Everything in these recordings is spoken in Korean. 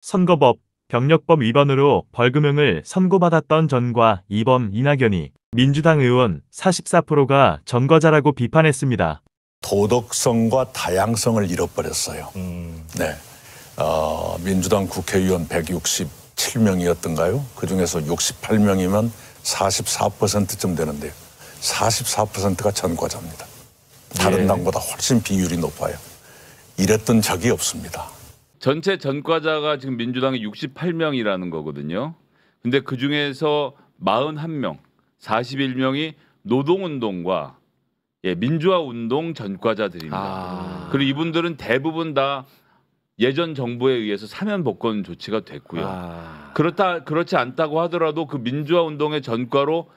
선거법, 병력법 위반으로 벌금형을 선고받았던 전과 이범 이낙연이 민주당 의원 44%가 전거자라고 비판했습니다. 도덕성과 다양성을 잃어버렸어요. 음. 네. 어, 민주당 국회의원 167명이었던가요? 그 중에서 68명이면 44%쯤 되는데 44%가 전과자입니다. 다른 예. 당보다 훨씬 비율이 높아요. 이랬던 적이 없습니다. 전체 전과자가 지금 민주당이 68명이라는 거거든요. 근데 그 중에서 41명, 41명이 노동운동과 예, 민주화운동 전과자들입니다. 아. 그리고 이분들은 대부분 다 예전 정부에 의해서 사면 복권 조치가 됐고요. 아. 그렇다 그렇지 않다고 하더라도 그 민주화 운동의 전과로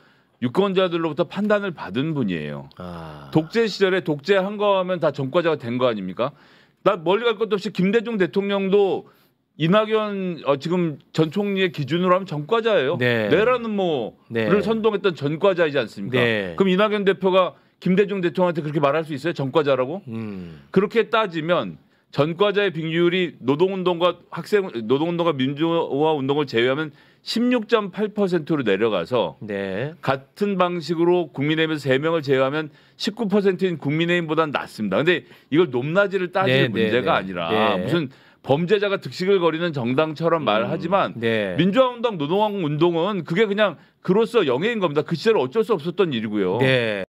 유권자들로부터 판단을 받은 분이에요. 아. 독재 시절에 독재한 거면 하다 전과자가 된 거 아닙니까? 나 멀리 갈 것도 없이 김대중 대통령도 이낙연 어, 지금 전 총리의 기준으로 하면 전과자예요. 네. 내라는 뭐를 네. 선동했던 전과자이지 않습니까? 네. 그럼 이낙연 대표가 김대중 대통령한테 그렇게 말할 수 있어요? 전과자라고? 음. 그렇게 따지면 전과자의 비율이 노동운동과 학생 노동운동과 민주화 운동을 제외하면 16.8%로 내려가서 네. 같은 방식으로 국민의힘에서 3명을 제외하면 19%인 국민의힘보다 낫습니다 근데 이걸 높낮이를 따지는 네, 네 문제가 네, 아니라 네. 무슨 범죄자가 득식을 거리는 정당처럼 말하지만 음, 네. 민주화운동, 노동운동은 그게 그냥 그로써 영예인 겁니다. 그 시절 어쩔 수 없었던 일이고요.